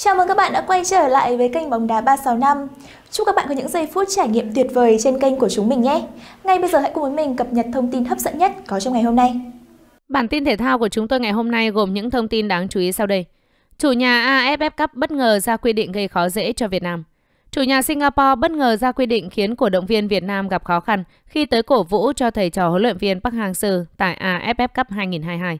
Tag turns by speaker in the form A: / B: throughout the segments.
A: Chào mừng các bạn đã quay trở lại với kênh bóng đá 365. Chúc các bạn có những giây phút trải nghiệm tuyệt vời trên kênh của chúng mình nhé. Ngay bây giờ hãy cùng với mình cập nhật thông tin hấp dẫn nhất có trong ngày hôm nay. Bản tin thể thao của chúng tôi ngày hôm nay gồm những thông tin đáng chú ý sau đây. Chủ nhà AFF Cup bất ngờ ra quy định gây khó dễ cho Việt Nam. Chủ nhà Singapore bất ngờ ra quy định khiến cổ động viên Việt Nam gặp khó khăn khi tới cổ vũ cho thầy trò huấn luyện viên Park Hang-seo tại AFF Cup 2022.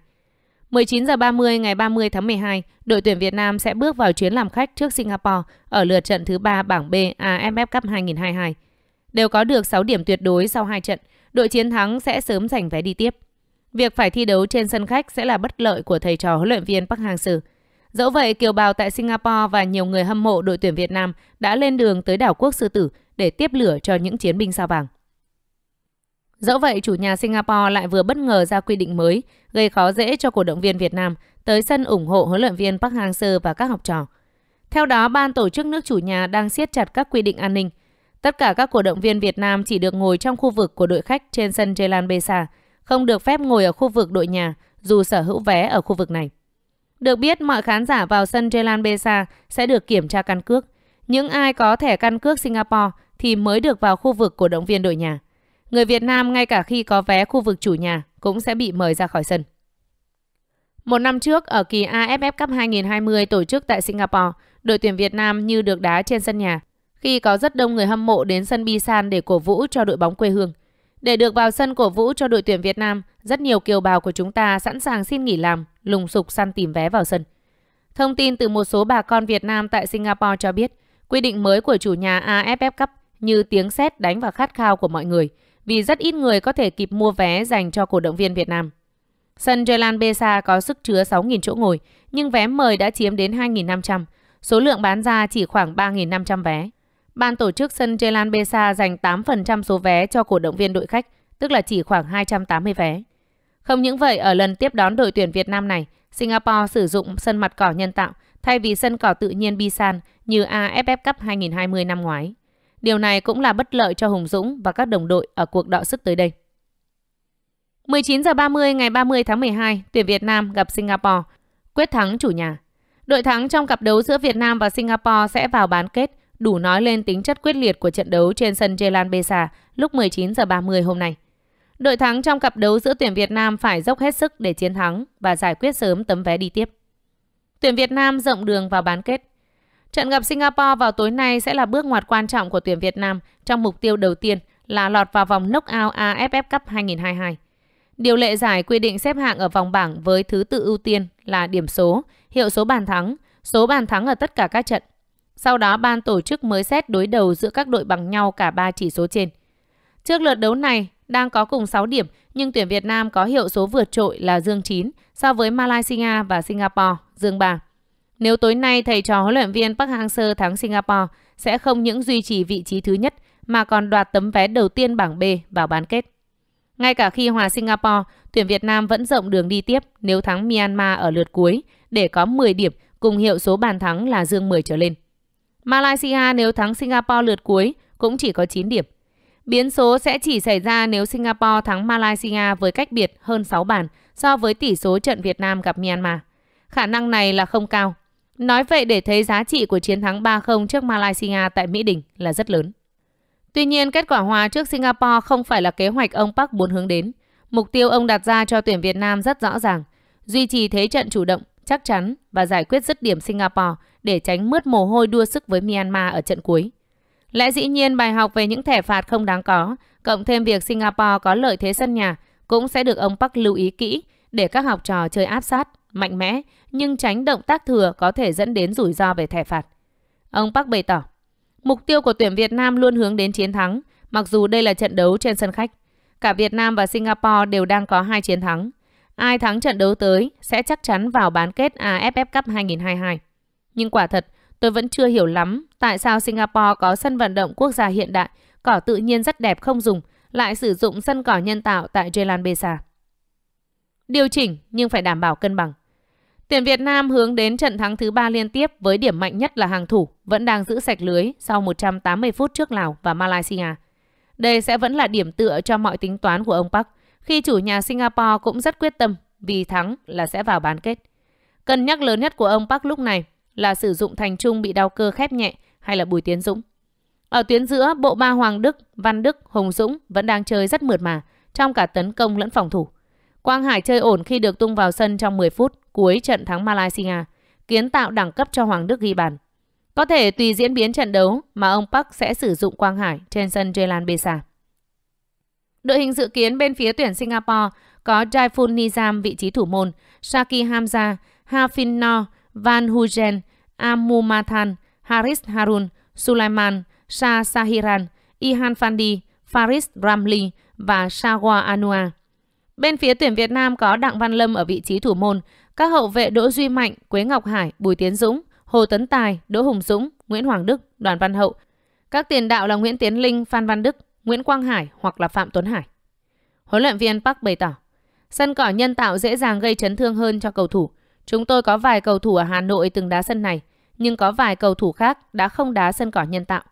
A: 19 giờ 30 ngày 30 tháng 12, đội tuyển Việt Nam sẽ bước vào chuyến làm khách trước Singapore ở lượt trận thứ 3 bảng B AFF Cup 2022. Đều có được 6 điểm tuyệt đối sau 2 trận, đội chiến thắng sẽ sớm giành vé đi tiếp. Việc phải thi đấu trên sân khách sẽ là bất lợi của thầy trò huấn luyện viên Park Hang-seo. Dẫu vậy, kiều bào tại Singapore và nhiều người hâm mộ đội tuyển Việt Nam đã lên đường tới đảo quốc Sư Tử để tiếp lửa cho những chiến binh sao vàng. Dẫu vậy, chủ nhà Singapore lại vừa bất ngờ ra quy định mới, gây khó dễ cho cổ động viên Việt Nam tới sân ủng hộ huấn luyện viên Park Hang-seo và các học trò. Theo đó, ban tổ chức nước chủ nhà đang siết chặt các quy định an ninh. Tất cả các cổ động viên Việt Nam chỉ được ngồi trong khu vực của đội khách trên sân Jalan Besa, không được phép ngồi ở khu vực đội nhà dù sở hữu vé ở khu vực này. Được biết, mọi khán giả vào sân Jalan Besa sẽ được kiểm tra căn cước. Những ai có thẻ căn cước Singapore thì mới được vào khu vực cổ động viên đội nhà. Người Việt Nam ngay cả khi có vé khu vực chủ nhà cũng sẽ bị mời ra khỏi sân. Một năm trước, ở kỳ AFF Cup 2020 tổ chức tại Singapore, đội tuyển Việt Nam như được đá trên sân nhà, khi có rất đông người hâm mộ đến sân Bisan để cổ vũ cho đội bóng quê hương. Để được vào sân cổ vũ cho đội tuyển Việt Nam, rất nhiều kiều bào của chúng ta sẵn sàng xin nghỉ làm, lùng sục săn tìm vé vào sân. Thông tin từ một số bà con Việt Nam tại Singapore cho biết, quy định mới của chủ nhà AFF Cup như tiếng sét đánh vào khát khao của mọi người – vì rất ít người có thể kịp mua vé dành cho cổ động viên Việt Nam. Sân Jalan Besa có sức chứa 6.000 chỗ ngồi, nhưng vé mời đã chiếm đến 2.500. Số lượng bán ra chỉ khoảng 3.500 vé. Ban tổ chức sân Jalan Besa dành 8% số vé cho cổ động viên đội khách, tức là chỉ khoảng 280 vé. Không những vậy, ở lần tiếp đón đội tuyển Việt Nam này, Singapore sử dụng sân mặt cỏ nhân tạo thay vì sân cỏ tự nhiên Bisan như AFF Cup 2020 năm ngoái. Điều này cũng là bất lợi cho Hùng Dũng và các đồng đội ở cuộc đọ sức tới đây. 19 h 30 ngày 30 tháng 12, tuyển Việt Nam gặp Singapore, quyết thắng chủ nhà. Đội thắng trong cặp đấu giữa Việt Nam và Singapore sẽ vào bán kết, đủ nói lên tính chất quyết liệt của trận đấu trên sân Jalan Besa lúc 19 h 30 hôm nay. Đội thắng trong cặp đấu giữa tuyển Việt Nam phải dốc hết sức để chiến thắng và giải quyết sớm tấm vé đi tiếp. Tuyển Việt Nam rộng đường vào bán kết, Trận gặp Singapore vào tối nay sẽ là bước ngoặt quan trọng của tuyển Việt Nam trong mục tiêu đầu tiên là lọt vào vòng knockout AFF Cup 2022. Điều lệ giải quy định xếp hạng ở vòng bảng với thứ tự ưu tiên là điểm số, hiệu số bàn thắng, số bàn thắng ở tất cả các trận. Sau đó ban tổ chức mới xét đối đầu giữa các đội bằng nhau cả 3 chỉ số trên. Trước lượt đấu này đang có cùng 6 điểm nhưng tuyển Việt Nam có hiệu số vượt trội là dương 9 so với Malaysia và Singapore dương 3. Nếu tối nay thầy trò huấn luyện viên Park Hang-seo thắng Singapore sẽ không những duy trì vị trí thứ nhất mà còn đoạt tấm vé đầu tiên bảng B vào bán kết. Ngay cả khi hòa Singapore, tuyển Việt Nam vẫn rộng đường đi tiếp nếu thắng Myanmar ở lượt cuối để có 10 điểm cùng hiệu số bàn thắng là dương 10 trở lên. Malaysia nếu thắng Singapore lượt cuối cũng chỉ có 9 điểm. Biến số sẽ chỉ xảy ra nếu Singapore thắng Malaysia với cách biệt hơn 6 bàn so với tỷ số trận Việt Nam gặp Myanmar. Khả năng này là không cao Nói vậy để thấy giá trị của chiến thắng 3-0 trước Malaysia tại Mỹ Đình là rất lớn. Tuy nhiên, kết quả hòa trước Singapore không phải là kế hoạch ông Park muốn hướng đến. Mục tiêu ông đặt ra cho tuyển Việt Nam rất rõ ràng, duy trì thế trận chủ động, chắc chắn và giải quyết dứt điểm Singapore để tránh mướt mồ hôi đua sức với Myanmar ở trận cuối. Lẽ dĩ nhiên bài học về những thẻ phạt không đáng có, cộng thêm việc Singapore có lợi thế sân nhà cũng sẽ được ông Park lưu ý kỹ để các học trò chơi áp sát mạnh mẽ, nhưng tránh động tác thừa có thể dẫn đến rủi ro về thẻ phạt. Ông Park bày tỏ, mục tiêu của tuyển Việt Nam luôn hướng đến chiến thắng, mặc dù đây là trận đấu trên sân khách. Cả Việt Nam và Singapore đều đang có hai chiến thắng. Ai thắng trận đấu tới sẽ chắc chắn vào bán kết AFF Cup 2022. Nhưng quả thật, tôi vẫn chưa hiểu lắm tại sao Singapore có sân vận động quốc gia hiện đại, cỏ tự nhiên rất đẹp không dùng, lại sử dụng sân cỏ nhân tạo tại Jalan Besa. Điều chỉnh nhưng phải đảm bảo cân bằng. Tuyển Việt Nam hướng đến trận thắng thứ ba liên tiếp với điểm mạnh nhất là hàng thủ, vẫn đang giữ sạch lưới sau 180 phút trước Lào và Malaysia. Đây sẽ vẫn là điểm tựa cho mọi tính toán của ông Park, khi chủ nhà Singapore cũng rất quyết tâm vì thắng là sẽ vào bán kết. Cân nhắc lớn nhất của ông Park lúc này là sử dụng Thành Trung bị đau cơ khép nhẹ hay là Bùi Tiến Dũng. Ở tuyến giữa, bộ ba Hoàng Đức, Văn Đức, Hồng Dũng vẫn đang chơi rất mượt mà trong cả tấn công lẫn phòng thủ. Quang Hải chơi ổn khi được tung vào sân trong 10 phút, cuối trận thắng Malaysia, kiến tạo đẳng cấp cho Hoàng Đức ghi bàn. Có thể tùy diễn biến trận đấu mà ông Park sẽ sử dụng Quang Hải trên sân Jalan Besa. Đội hình dự kiến bên phía tuyển Singapore có Jaifun Nizam vị trí thủ môn, Shaki Hamza, Hafin Noor, Van Huyen, Amumathan, Haris Harun, Sulaiman, Shah Sahiran, Ihan Fandi, Faris Ramli và Shagwa Anua. Bên phía tuyển Việt Nam có Đặng Văn Lâm ở vị trí thủ môn, các hậu vệ Đỗ Duy Mạnh, Quế Ngọc Hải, Bùi Tiến Dũng, Hồ Tấn Tài, Đỗ Hùng Dũng, Nguyễn Hoàng Đức, Đoàn Văn Hậu. Các tiền đạo là Nguyễn Tiến Linh, Phan Văn Đức, Nguyễn Quang Hải hoặc là Phạm Tuấn Hải. Huấn luyện viên Park bày tỏ, sân cỏ nhân tạo dễ dàng gây chấn thương hơn cho cầu thủ. Chúng tôi có vài cầu thủ ở Hà Nội từng đá sân này, nhưng có vài cầu thủ khác đã không đá sân cỏ nhân tạo.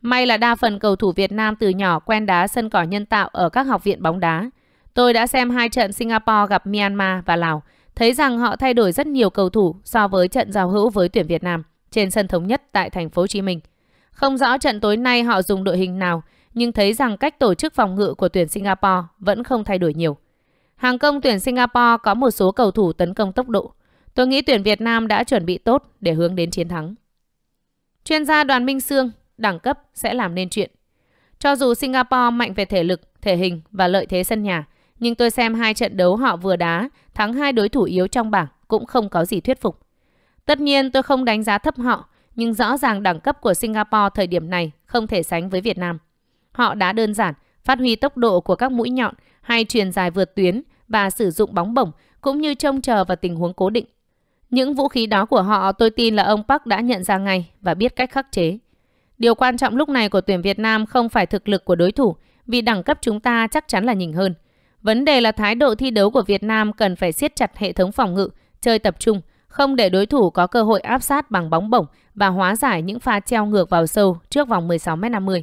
A: May là đa phần cầu thủ Việt Nam từ nhỏ quen đá sân cỏ nhân tạo ở các học viện bóng đá. Tôi đã xem hai trận Singapore gặp Myanmar và Lào, thấy rằng họ thay đổi rất nhiều cầu thủ so với trận giao hữu với tuyển Việt Nam trên sân thống nhất tại thành phố Hồ Chí Minh. Không rõ trận tối nay họ dùng đội hình nào, nhưng thấy rằng cách tổ chức phòng ngự của tuyển Singapore vẫn không thay đổi nhiều. Hàng công tuyển Singapore có một số cầu thủ tấn công tốc độ. Tôi nghĩ tuyển Việt Nam đã chuẩn bị tốt để hướng đến chiến thắng. Chuyên gia Đoàn Minh Sương, đẳng cấp sẽ làm nên chuyện. Cho dù Singapore mạnh về thể lực, thể hình và lợi thế sân nhà, nhưng tôi xem hai trận đấu họ vừa đá, thắng hai đối thủ yếu trong bảng cũng không có gì thuyết phục. Tất nhiên tôi không đánh giá thấp họ, nhưng rõ ràng đẳng cấp của Singapore thời điểm này không thể sánh với Việt Nam. Họ đá đơn giản, phát huy tốc độ của các mũi nhọn hay truyền dài vượt tuyến và sử dụng bóng bổng cũng như trông chờ vào tình huống cố định. Những vũ khí đó của họ tôi tin là ông Park đã nhận ra ngay và biết cách khắc chế. Điều quan trọng lúc này của tuyển Việt Nam không phải thực lực của đối thủ vì đẳng cấp chúng ta chắc chắn là nhỉnh hơn. Vấn đề là thái độ thi đấu của Việt Nam cần phải siết chặt hệ thống phòng ngự, chơi tập trung, không để đối thủ có cơ hội áp sát bằng bóng bổng và hóa giải những pha treo ngược vào sâu trước vòng 16m50.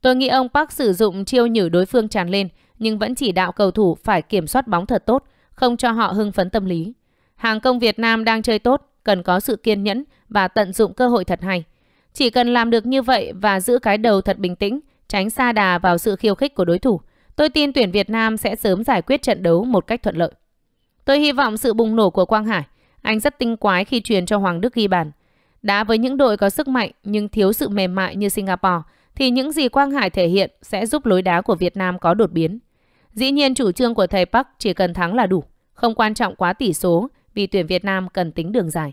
A: Tôi nghĩ ông Park sử dụng chiêu nhử đối phương tràn lên nhưng vẫn chỉ đạo cầu thủ phải kiểm soát bóng thật tốt, không cho họ hưng phấn tâm lý. Hàng công Việt Nam đang chơi tốt, cần có sự kiên nhẫn và tận dụng cơ hội thật hay. Chỉ cần làm được như vậy và giữ cái đầu thật bình tĩnh, tránh xa đà vào sự khiêu khích của đối thủ – Tôi tin tuyển Việt Nam sẽ sớm giải quyết trận đấu một cách thuận lợi. Tôi hy vọng sự bùng nổ của Quang Hải. Anh rất tinh quái khi truyền cho Hoàng Đức ghi bàn. Đá với những đội có sức mạnh nhưng thiếu sự mềm mại như Singapore thì những gì Quang Hải thể hiện sẽ giúp lối đá của Việt Nam có đột biến. Dĩ nhiên chủ trương của thầy Park chỉ cần thắng là đủ, không quan trọng quá tỷ số vì tuyển Việt Nam cần tính đường dài.